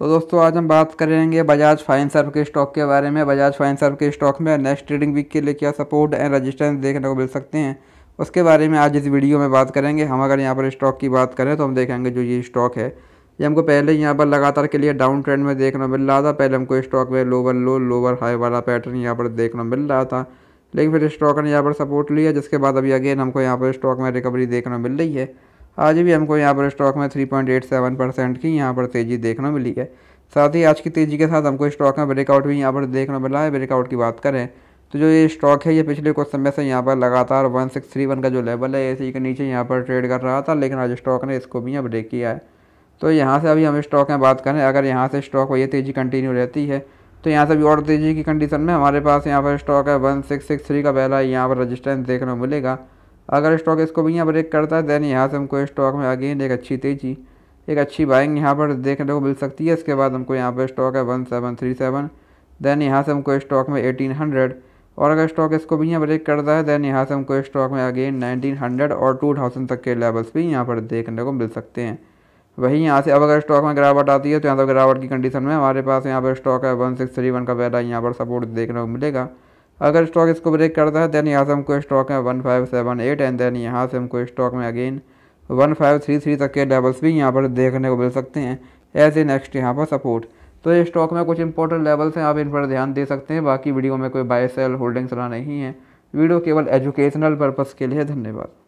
तो दोस्तों आज हम बात करेंगे बजाज फाइनसर्व के स्टॉक के बारे में बजाज सर्व के स्टॉक में नेक्स्ट ट्रेडिंग वीक के लिए क्या सपोर्ट एंड रेजिस्टेंस देखने को मिल सकते हैं उसके बारे में आज इस वीडियो में बात करेंगे हम अगर यहाँ पर स्टॉक की बात करें तो हम देखेंगे जो ये स्टॉक है ये हमको पहले यहाँ पर लगातार के लिए डाउन ट्रेंड में देखने मिल रहा था पहले हमको स्टॉक में लोअर लो लोअर हाई वाला पैटर्न यहाँ पर देखने मिल रहा था लेकिन फिर स्टॉक ने यहाँ पर सपोर्ट लिया जिसके बाद अभी अगेन हमको यहाँ पर स्टॉक में रिकवरी देखने मिल रही है आज भी हमको यहाँ पर स्टॉक में 3.87 परसेंट की यहाँ पर तेज़ी देखने मिली है साथ ही आज की तेज़ी के साथ हमको स्टॉक में ब्रेकआउट भी यहाँ पर देखने मिला है ब्रेकआउट की बात करें तो जो ये स्टॉक है ये पिछले कुछ समय से यहाँ पर लगातार 1631 का जो लेवल है इसी के नीचे यहाँ पर ट्रेड कर रहा था लेकिन आज स्टॉक ने इसको भी यहाँ ब्रेक किया है तो यहाँ से अभी हम स्टॉक में बात करें अगर यहाँ से स्टॉक वही ये तेज़ी कंटिन्यू रहती है तो यहाँ से भी और तेज़ी की कंडीशन में हमारे पास यहाँ पर स्टॉक है वन सिक्स सिक्स थ्री का पहला यहाँ पर रजिस्टेंस देखने को मिलेगा अगर स्टॉक इसको भी यहाँ ब्रेक करता है देन यहाँ से हमको स्टॉक में अगेन एक अच्छी तेज़ी एक अच्छी बाइंग यहाँ पर देखने को मिल सकती है इसके बाद हमको यहाँ पर स्टॉक है one seven three seven then यहाँ से हमको स्टॉक में एटीन हंड्रेड और अगर स्टॉक इसको भी यहाँ ब्रेक करता है देन यहाँ से हमको स्टॉक में अगेन नाइनटीन हंड्रेड और टू थाउजेंड तक के लेवल्स भी यहाँ पर देखने को मिल सकते हैं वहीं यहाँ से अब अगर स्टॉक में गिरावट आती है तो यहाँ पर गिरावट की कंडीशन में हमारे पास यहाँ पर स्टॉक है वन सिक्स थ्री वन का वैला यहाँ पर सपोर्ट देखने को मिलेगा अगर स्टॉक इसको ब्रेक करता है देन यहाँ से हमको स्टॉक में one five seven eight and then यहाँ से हमको स्टॉक में again one five three three तक के लेवल्स भी यहाँ पर देखने को मिल सकते हैं एज ए नेक्स्ट यहाँ पर सपोर्ट तो ये स्टॉक में कुछ इंपॉर्टेंट लेवल्स हैं आप इन पर ध्यान दे सकते हैं बाकी वीडियो में कोई बाय सेल होल्डिंग्स रहा नहीं है वीडियो केवल एजुकेशनल पर्पज़ के लिए धन्यवाद